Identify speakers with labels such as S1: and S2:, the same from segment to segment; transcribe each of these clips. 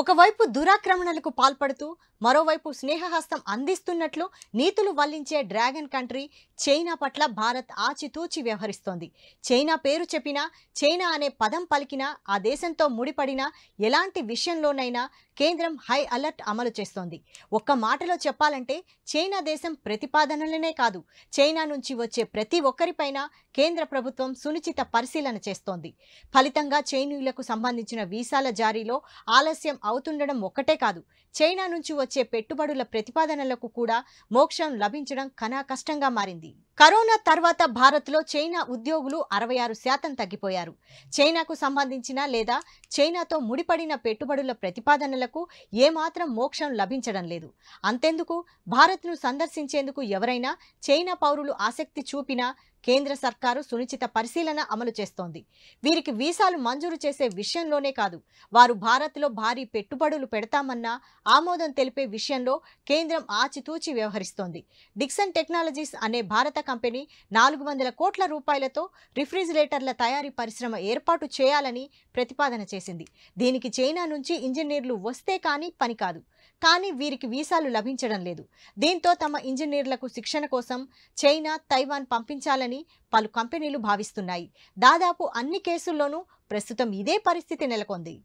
S1: ఒకవైపు దురాక్రమణలకు పాల్పడుతూ మరోవైపు స్నేహహస్తం అందిస్తున్నట్లు నీతులు వల్లించే డ్రాగన్ కంట్రీ చైనా పట్ల భారత్ ఆచితూచి వ్యవహరిస్తోంది చైనా పేరు చెప్పినా చైనా అనే పదం పలికినా ఆ దేశంతో ముడిపడిన ఎలాంటి విషయంలోనైనా కేంద్రం హై అలర్ట్ అమలు చేస్తోంది ఒక్క మాటలో చెప్పాలంటే చైనా దేశం ప్రతిపాదనలనే కాదు చైనా నుంచి వచ్చే ప్రతి ఒక్కరిపైన కేంద్ర ప్రభుత్వం సునిశ్చిత పరిశీలన చేస్తోంది ఫలితంగా చైనీయులకు సంబంధించిన వీసాల జారీలో ఆలస్యం అవుతుండడం ఒక్కటే కాదు చైనా నుంచి వచ్చే పెట్టుబడుల ప్రతిపాదనలకు కూడా మోక్షం లభించడం కనా కష్టంగా మారింది కరోనా తర్వాత భారత్లో చైనా ఉద్యోగులు అరవై ఆరు శాతం తగ్గిపోయారు చైనాకు సంబంధించిన లేదా చైనాతో ముడిపడిన పెట్టుబడుల ప్రతిపాదనలకు ఏమాత్రం మోక్షం లభించడం లేదు అంతెందుకు భారత్ను సందర్శించేందుకు ఎవరైనా చైనా పౌరులు ఆసక్తి చూపినా కేంద్ర సర్కారు సునిశ్చిత పరిశీలన అమలు చేస్తోంది వీరికి వీసాలు మంజూరు చేసే విషయంలోనే కాదు వారు భారత్లో భారీ పెట్టుబడులు పెడతామన్నా ఆమోదం తెలిపే విషయంలో కేంద్రం ఆచితూచి వ్యవహరిస్తోంది డిక్సన్ టెక్నాలజీస్ అనే భారత కంపెనీ నాలుగు వందల కోట్ల రూపాయలతో రిఫ్రిజిరేటర్ల తయారీ పరిశ్రమ ఏర్పాటు చేయాలని ప్రతిపాదన చేసింది దీనికి చైనా నుంచి ఇంజనీర్లు వస్తే కానీ పని కాదు కానీ వీరికి వీసాలు లభించడం లేదు దీంతో తమ ఇంజనీర్లకు శిక్షణ కోసం చైనా తైవాన్ పంపించాలని ఉంటుందని పలు కంపెనీలు భావిస్తున్నాయి దాదాపు అన్ని కేసుల్లోనూ ప్రస్తుతం ఇదే పరిస్థితి నెలకొంది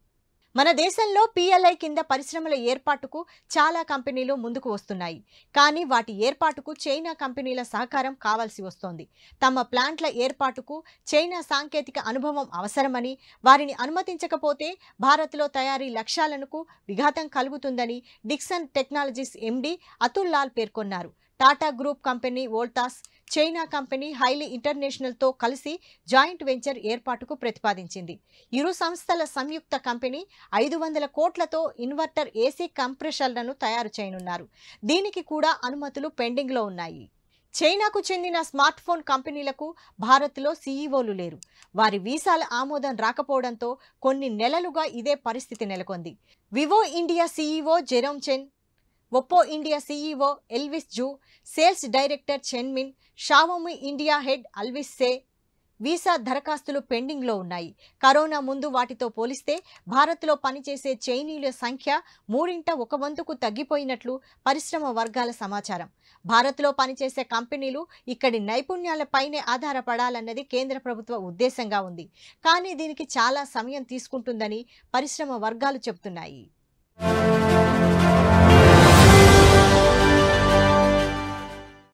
S1: మన దేశంలో పిఎల్ఐ కింద పరిశ్రమల ఏర్పాటుకు చాలా కంపెనీలు ముందుకు వస్తున్నాయి కానీ వాటి ఏర్పాటుకు చైనా కంపెనీల సహకారం కావాల్సి వస్తోంది తమ ప్లాంట్ల ఏర్పాటుకు చైనా సాంకేతిక అనుభవం అవసరమని వారిని అనుమతించకపోతే భారత్లో తయారీ లక్ష్యాలకు విఘాతం కలుగుతుందని Dixon Technologies MD Atul Lal పేర్కొన్నారు Tata group company Voltas China company Highly ఇంటర్నేషనల్తో కలిసి జాయింట్ వెంచర్ ఏర్పాటుకు ప్రతిపాదించింది ఇరు సంస్థల సంయుక్త కంపెనీ ఐదు వందల కోట్లతో ఇన్వర్టర్ ఏసీ కంప్రెషర్లను తయారు చేయనున్నారు దీనికి కూడా అనుమతులు పెండింగ్లో ఉన్నాయి చైనాకు చెందిన స్మార్ట్ ఫోన్ కంపెనీలకు భారత్లో సీఈఓలు లేరు వారి వీసాల ఆమోదం రాకపోవడంతో కొన్ని నెలలుగా ఇదే పరిస్థితి నెలకొంది Vivo India CEO Jerome Chen Oppo India CEO Elvis Zhou sales director Chenmin Xiaomi India head Alvin Tse visa దరఖాస్తులు పెండింగ్లో ఉన్నాయి కరోనా ముందు వాటితో పోలిస్తే భారత్లో పనిచేసే చైనీయుల సంఖ్య మూడింట ఒక వంతుకు తగ్గిపోయినట్లు పరిశ్రమ వర్గాల సమాచారం భారత్లో పనిచేసే కంపెనీలు ఇక్కడి నైపుణ్యాలపైనే ఆధారపడాలన్నది కేంద్ర ప్రభుత్వ ఉద్దేశంగా ఉంది కానీ దీనికి చాలా సమయం తీసుకుంటుందని పరిశ్రమ వర్గాలు చెబుతున్నాయి